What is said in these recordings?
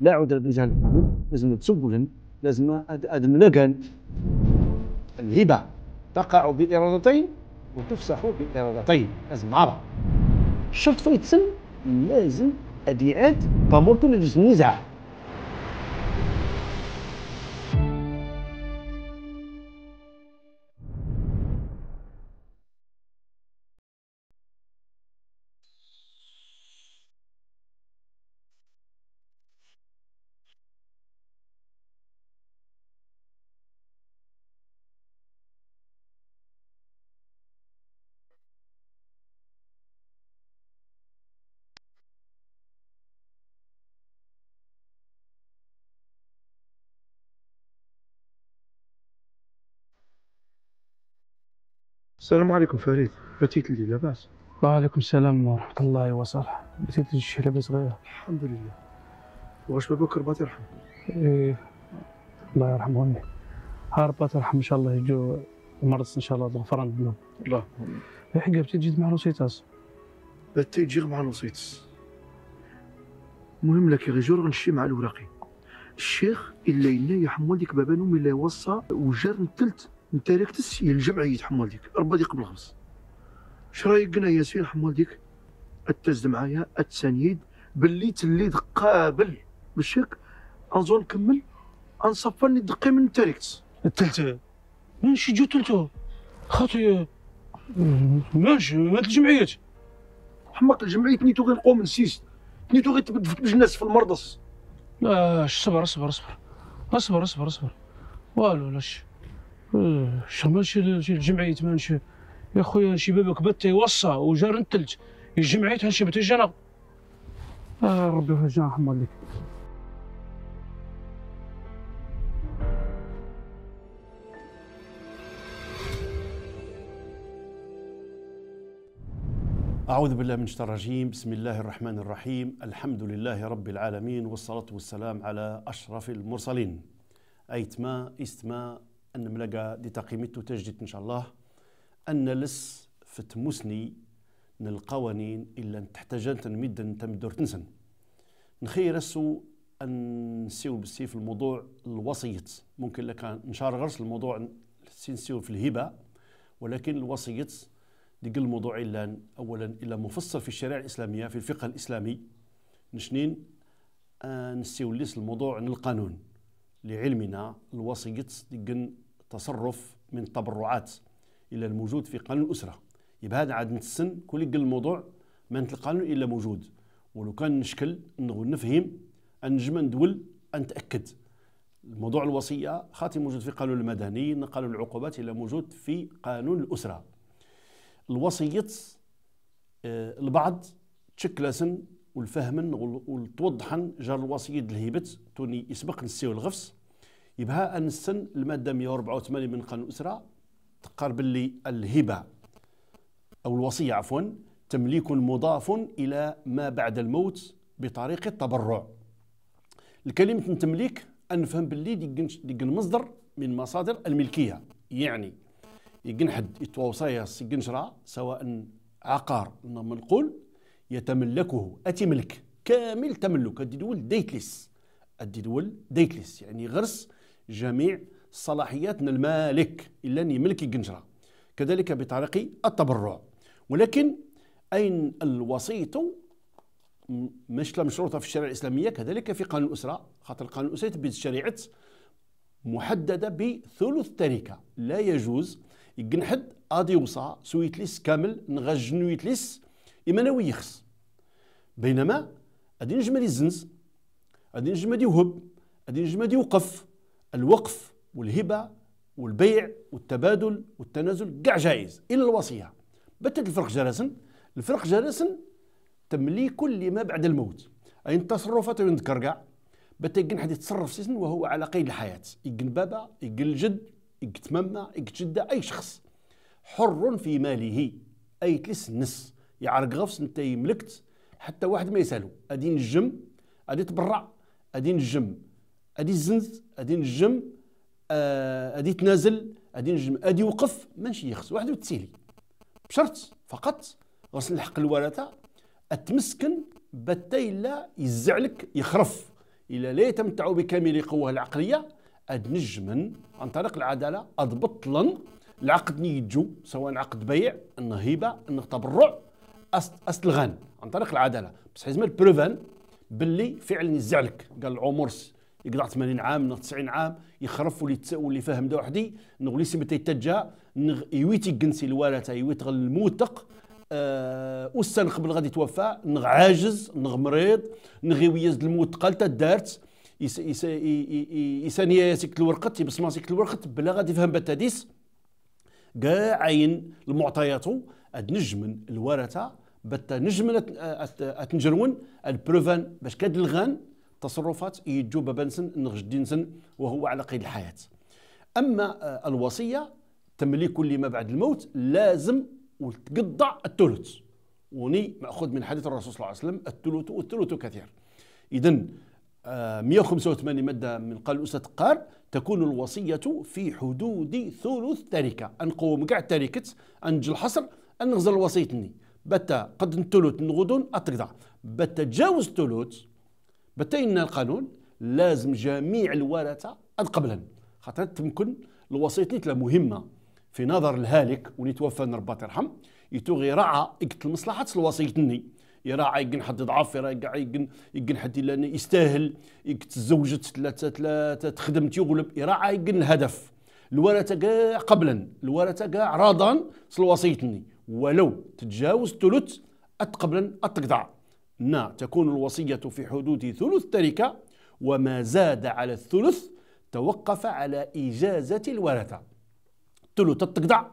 لا عود لجهل لازم تسبل لازم ادم لقن الهبه تقع بالارادتين وتفسح بالارادتين لازم نعرف الشرط فيتسن لازم اديات تمر كل النزاع السلام عليكم فريد بتيت لي لاباس وعليكم السلام ورحمة الله وصالحة بتيت لي شي لاباس غير الحمد لله واش بكر بات يرحم ايه الله يرحمه امي هار يرحم ان شاء الله يجو مرض ان شاء الله الغفران الذنوب الله يحق إيه، بتيت تجي مع نوسيتاس بتيت تجي مع نوسيتاس المهم لك غير جور غنشي مع الوراقي الشيخ الا ينا يحمل بابا نومي اللي وصى وجار ثلث انت راك تسيل الجمعيه تحمل ديك ربي قبل خمس اش رايك قلنا ياسين حمل ديك اتزد معايا اتسانيد باللي تلي قابل بالشك انزون نكمل انصفى ندقي من التريكت من ماشي جو تلتو خاطي ماشي هاد الجمعيات حماق الجمعية نيتو غير نقوم نسيس نيتو غير تبدفك الناس في المرضص لا صبر صبر صبر اصبر اصبر اصبر والو لاش شمال شي الجمعيه تمان شي يا خويا شي بابك بات يوصى وجار الثلج الجمعيه تمان شي بتجنا آه ربي الجنة رحمه لك أعوذ بالله من الشيطان الرجيم بسم الله الرحمن الرحيم الحمد لله رب العالمين والصلاة والسلام على أشرف المرسلين أيتما استما أن ملقا دي تقيمت تجديد إن شاء الله أن لس فتمسني من القوانين إلا تحتاجان تنميد تمدور تنسن نخير السو أن نسيو بالسيف الموضوع الوصية ممكن لك نشار غرس الموضوع نسيو في الهبة ولكن الوصية ديك الموضوع إلا أولا إلا مفصل في الشريعة الإسلامية في الفقه الإسلامي نشنين آه نسيو ليس الموضوع عن القانون لعلمنا الوصية ديك تصرف من تبرعات الى الموجود في قانون الاسره يبقى هذا عاد نتسن كل الموضوع ما القانون الا موجود ولو كان نشكل انه نفهم نجم ندول نتاكد موضوع الوصيه خاطي موجود في قانون المدني قانون العقوبات الى موجود في قانون الاسره الوصيه آه، البعض تشكلسن والفهمن والتوضحن جار الوصيه الهيبت توني يسبق نسيو الغفص يبها ان السن المادة 184 من قانون الأسرة تقرب باللي الهبة أو الوصية عفوا تمليك مضاف إلى ما بعد الموت بطريق التبرع الكلمة تمليك أنفهم باللي ديكن مصدر من مصادر الملكية يعني يكن حد يتوصى يسكن شرا سواء عقار منقول يتملكه أتي ملك كامل تملك أدي دول ديتلس أدي دول ديتلس يعني غرس جميع صلاحياتنا المالك إلا أني ملكي الجنجرة كذلك بطريق التبرع ولكن أين الوسيط مش مشروطة في الشريعة الإسلامية كذلك في قانون الأسرة خاطر القانون الأسرة تبيت الشريعة محددة بثلث تركة لا يجوز يقنحد أدي وصا سويتليس كامل نغجنويتليس نويتليس إمانوي يخص بينما أدي نجمة الزنز أدي نجمة يوهب أدي نجمة يوقف الوقف والهبه والبيع والتبادل والتنازل كاع جائز الا الوصيه بتت الفرق جرسن الفرق جرسن تمليك كل ما بعد الموت اي التصرفات ينذكر كاع بتا يقن حد يتصرف سيسن وهو على قيد الحياه يقن بابا يقن الجد يقن تماما يقن جده اي شخص حر في ماله اي تلس نس يعرق غفص انت ملكت حتى واحد ما يسالو ادي نجم ادي تبرع ادي نجم ادي الزنز ادي نجم آه، ادي تنازل ادي نجم ادي وقف ماشي يخص واحد وتسيلي بشرط فقط غسل الحق الورثه اتمسكن بتا الا يزعلك يخرف الا لا يتمتع بكامل قواه العقليه اد نجم عن طريق العداله اضبطلن العقد نيجو سواء عقد بيع النهيبه التبرع استلغان عن طريق العداله بس لازم البروفان باللي فعلا يزعلك قال العمر يقضى 80 عام 90 عام يخرف ولي ولي فاهم دا وحدي نغ ليسي متى يتجا نغ كنسي الورثه يويت غل الموتق أه والسن قبل غادي يتوفى نغ عاجز نغ مريض نغ يويز الموثقه تا دارت يس يس الورقه يبسم سيك الورقه بلا غادي يفهم بتاديس كاع عين المعطيات نجم الورثه باتا نجمن اتنجرون البروفان باش كاد الغان تصرفات يجو بابنسن نغجدينسن وهو على قيد الحياة أما آه، الوصية تمليك لما بعد الموت لازم وتقضع الثلث وني مأخذ من حديث الرسول صلى الله عليه وسلم الثلث والثلث كثير إذا آه، 185 مادة من قال الأستاذ قار تكون الوصية في حدود ثلث تركة أنقوم كاع تركة أنجي الحصر أنغزل وصيتني بتا قد الثلث نغدون بتا تجاوز الثلث بتينا القانون لازم جميع الورثه قبلا خاطر تمكن الوسيط نتله مهمه في نظر الهالك ونتوفى توفى ربي يرحم يتوغي راعى يقتل المصلحه الوسيط ني يراعى يقن حد ضعف يراعى يقن يقن حد لان يستاهل تزوجت ثلاثه ثلاثه تخدم تيغلب يراعى يقن الهدف الورثه كاع قبلا الورثه كاع راضان الوسيط ني ولو تتجاوز ثلث قبلا اتقطع نعم تكون الوصية في حدود ثلث تركة وما زاد على الثلث توقف على إجازة الورثة الثلث تقدع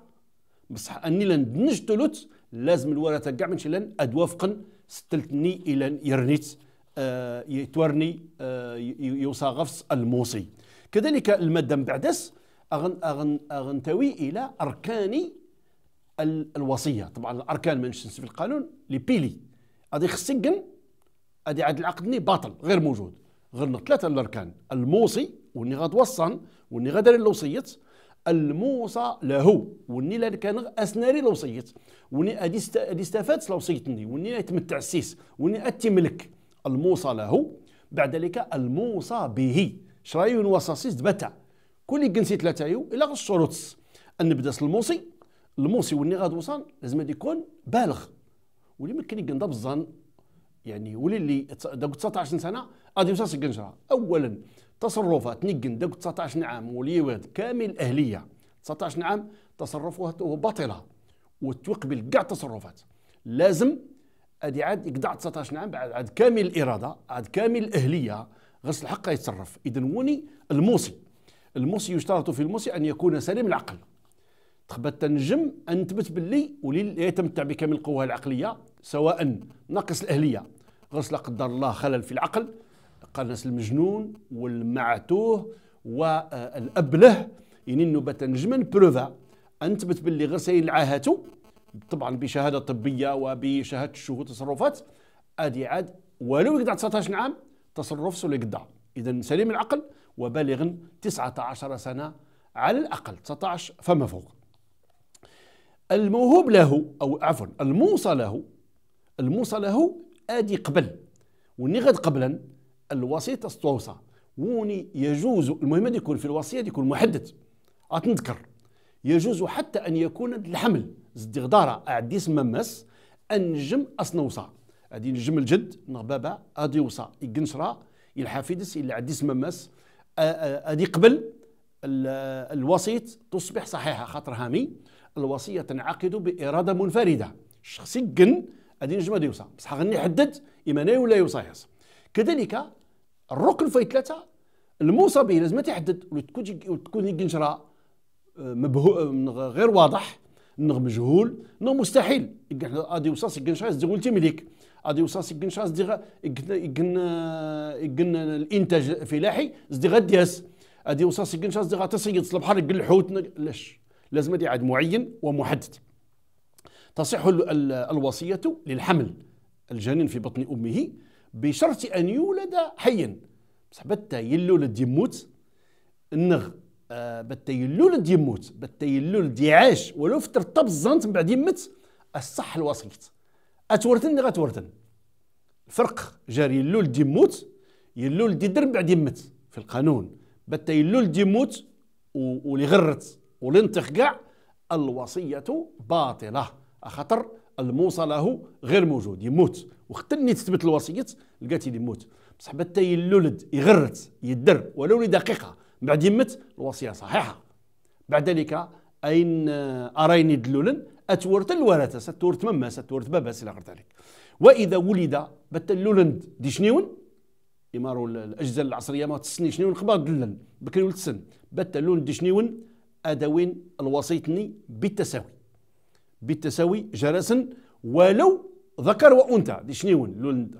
بصح أني لندنج ثلث لازم الورثة كاع ماشي لن أدوافقا ستلتني إلى يرنيت آه، يتورني آه يوصى غفص الموصي كذلك المادة من بعدس أغن أغن أغنتوي إلى أركان الوصية طبعا الأركان ما في القانون لي بيلي غادي خصك كن غادي عاد العقد ني باطل غير موجود غير ثلاثه الاركان الموصي واللي غتوصن واللي غدار الوصيه الموصى له واللي لان كان اسناري الوصيه واللي ادي استفاد لوصيتني واللي يتمتع السيس واللي ملك الموصى له بعد ذلك الموصى به شرايو وصاصيس دبتا كل جنسي ثلاثه يو الى الشروط ان بداس الموصي الموصي واللي غادوصان لازم يكون بالغ واللي ما كان كندا بالظن يعني ولي اللي داك 19 سنه غادي يوصل كنجرة اولا تصرفات نيكن داك 19 عام ولي واد كامل الاهليه 19 عام تصرفاته باطله وتقبل كاع التصرفات لازم ادي عاد يقدع 19 عام بعد عاد كامل الاراده عاد كامل الاهليه غير الحق يتصرف اذا وني الموصي الموصي يشترط في الموصي ان يكون سليم العقل تخبى تنجم ان تثبت باللي ولي يتمتع بكامل القوه العقليه سواء نقص الأهلية غرس لا قدر الله خلل في العقل قرنس المجنون والمعتوه والأب له يعني انه نجما بروفا أنثبت باللي غير ساين عاهاتو طبعا بشهادة طبية وبشهادة الشهود تصرفات أدي عاد ولو يقدر 19 عام تصرف سو يقدع إذا سليم العقل وبالغ 19 سنة على الأقل 19 فما فوق الموهوب له أو عفوا الموصى له الموصى له ادي قبل وني غد قبلا الوصيه تستوصى وني يجوز المهم يكون في الوصيه يكون محدد اتنذكر يجوز حتى ان يكون الحمل زد غدارة اعدي ممس انجم اصنوصى ادي نجم الجد نغبابا ادي وصى يقنشرا يلحافيدس يلا عدي ممس ادي قبل الوسيط تصبح صحيحه خاطر هامي الوصيه تنعقد باراده منفرده شخصي هذه نجم غادي يوصى بصح غني حدد اما ولا يوصى ياس كذلك الركن في ثلاثه الموصى به لازم تحدد وتكون تكون الجنشره مبهو آه، غير واضح نغ مجهول نغ مستحيل غادي يوصى سي كنشره يزيد قلتي مليك غادي يوصى سي كنشره يزيد يكن الانتاج الفلاحي يزيد غدياس غادي يوصى سي كنشره يزيد غتصيد البحر الحوت لاش لازم يعاد معين ومحدد تصح الوصية للحمل الجنين في بطن أمه بشرط أن يولد حيا بصح بتا يلولد يموت النغ آه، بتا يلولد يموت بتا يلولد يعاش ولو فتر طب الزنت من بعد يمت الصح الوصية أتورثن غتورثن الفرق جاري يلولد يموت يلولد يدر بعد يمت في القانون بتا يلولد يموت ولي غرت واللي كاع الوصية باطلة خاطر الموصى له غير موجود يموت وقت اللي تثبت الوصيه لقات اللي يموت بصح حتى يلولد يغرت يدر ولو لدقيقه من بعد يمت الوصيه صحيحه بعد ذلك اين اريني دلولن اتورث الورثه ستورث مما ستورث بابا الى غير ذلك واذا ولد بات اللولند دي شنيون يمارو الاجزاء العصريه ما تسني شنيون خبار دلل بكري ولد السن بات اللولند دي شنيون ادوين الوسيطني بالتساوي بالتساوي جرسا ولو ذكر وانثى دي شنيون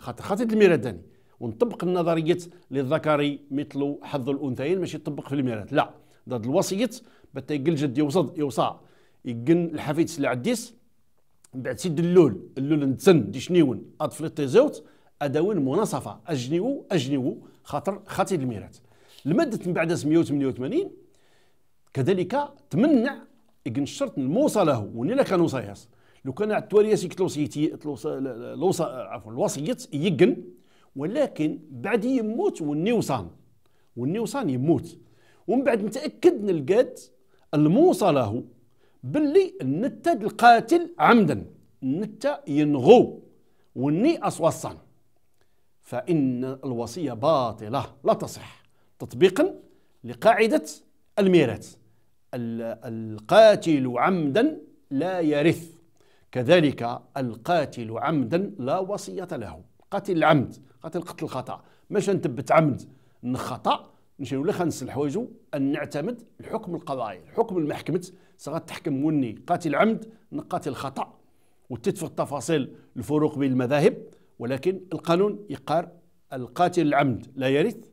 خاطر خطيط الميراث داني ونطبق النظريه للذكر مثل حظ الانثيين ماشي تطبق في الميراث لا ضد الوصيه بتا يقل جد يوصد يوصى يقن الحفيد العديس بعد سيد اللول اللول نتسن دي شنيون اطفل تيزوت ادوين مناصفه اجنيو اجنيو خاطر خاطر الميراث الماده من بعد 188 كذلك تمنع إكن الشرط الموصى له ونينا كان وصياس لو كان التواريس يكتلوصيتي الوصى عفوا الوصيت يقن ولكن بعد يموت وني وصان يموت ومن بعد نتاكد نلقات الموصى له باللي النتا القاتل عمدا النتا ينغو وني اصوصان فان الوصيه باطله لا تصح تطبيقا لقاعده الميراث القاتل عمدا لا يرث كذلك القاتل عمدا لا وصية له قتل العمد قتل قتل الخطأ مش نثبت عمد خطأ نمشي ولا خنسل حوايجو ان نعتمد الحكم القضائي الحكم المحكمة سغتحكم وني قاتل عمد قاتل خطأ وتتفق تفاصيل الفروق بين المذاهب ولكن القانون يقار القاتل العمد لا يرث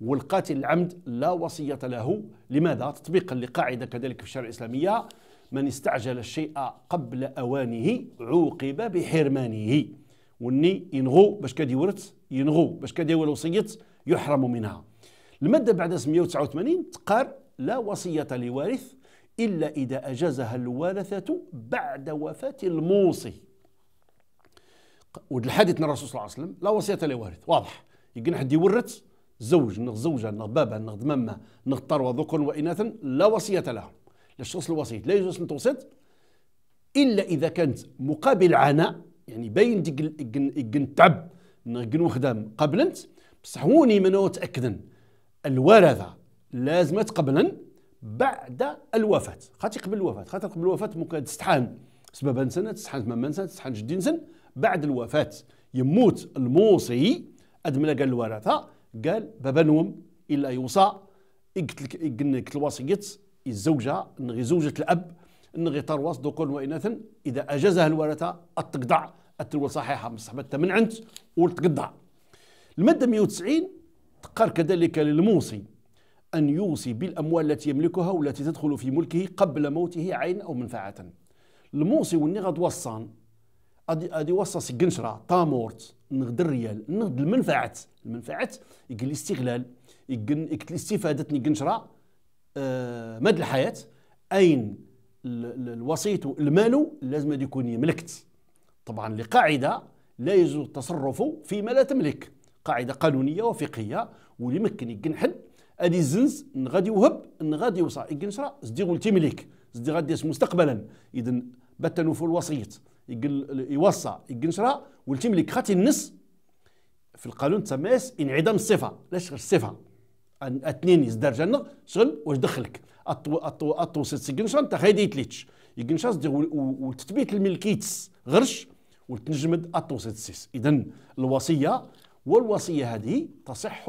والقاتل العمد لا وصية له لماذا؟ تطبيقا لقاعدة كذلك في الشرع الإسلامية من استعجل الشيء قبل أوانه عوقب بحرمانه وني ينغو باش كاد يورث ينغو باش كاد وصية يحرم منها المادة بعد 189 تقار لا وصية لوارث إلا إذا أجازها الورثة بعد وفاة الموصي ود الحديث من الرسول صلى الله عليه وسلم لا وصية لوارث واضح يقنع حد يورث زوج نغ زوجة نغ بابا نغ دمامة نغ طروة ذكر وإناثا لا وصية لهم لاش تصل لا يجوز أن توصيت إلا إذا كانت مقابل عناء يعني باين ديك إكن تعب نغ خدام قبلنت بصح هوني من تأكدن الورثة لازم تقبلن بعد الوفاة خاطر قبل الوفاة خاطر قبل الوفاة ممكن تستحان سبابا سنة تستحان ثماما سنة تستحان جدين سن بعد الوفاة يموت الموصي أدمنا قال الورثة قال بابا نوم الا يوصى قتل الوصيه الزوجه نغي زوجه الاب نغي ترواس ذكر واناثا اذا اجازها الورثه التقدع التلوى صحيحه من صحبتها من عند والتقدع الماده 190 تقر كذلك للموصي أن يوصي بالأموال التي يملكها والتي تدخل في ملكه قبل موته عين أو منفعة الموصي واللي غتوصان ادي ادي وصص قنشرة طامورت نغد الريال نغد المنفعة المنفعة يقل الاستغلال يقل الاستفادة قنشرة آه مدى الحياة أين الوسيط المال لازم يكون ملكت طبعا لقاعدة لا يجوز التصرف فيما لا تملك قاعدة قانونية وفقهية واللي يمكن يقل حد ادي الزنز نغادي غادي يوهب ان غادي يوصى يقن زدي قلتي مليك زدي غادي مستقبلا اذا بات نوفو الوصيه يوصى يقنشرا ولتيم اللي خاتي النص في القانون تسميس انعدام الصفه لاش غير الصفه اثنين يزدار جنة شغل واش دخلك التو التو التوسط سيكنشان تا غادي يتليتش يكنشاس وتثبيت الملكيتس غرش وتنجمد التوسط سيس اذا الوصيه والوصيه هذه تصح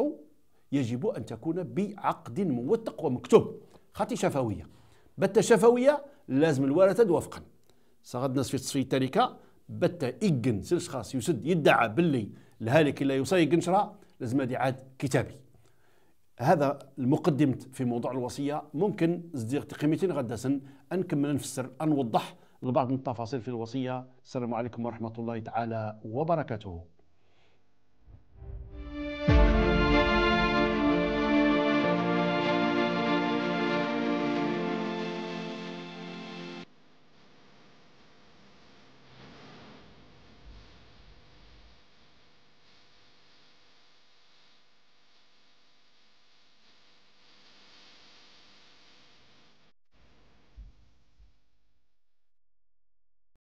يجب ان تكون بعقد موثق ومكتوب خاتي شفويه بت شفويه لازم الورثه توافقن صغد الناس في تصفي تاريكا بتا إجن سلس شخص يسد يدعى باللي الهالك اللي يوصي شرا لازم دي عاد كتابي هذا المقدمة في موضوع الوصية ممكن صديق قيمتين غدا أنكمل نفسر أنوضح لبعض التفاصيل في الوصية السلام عليكم ورحمة الله تعالى وبركاته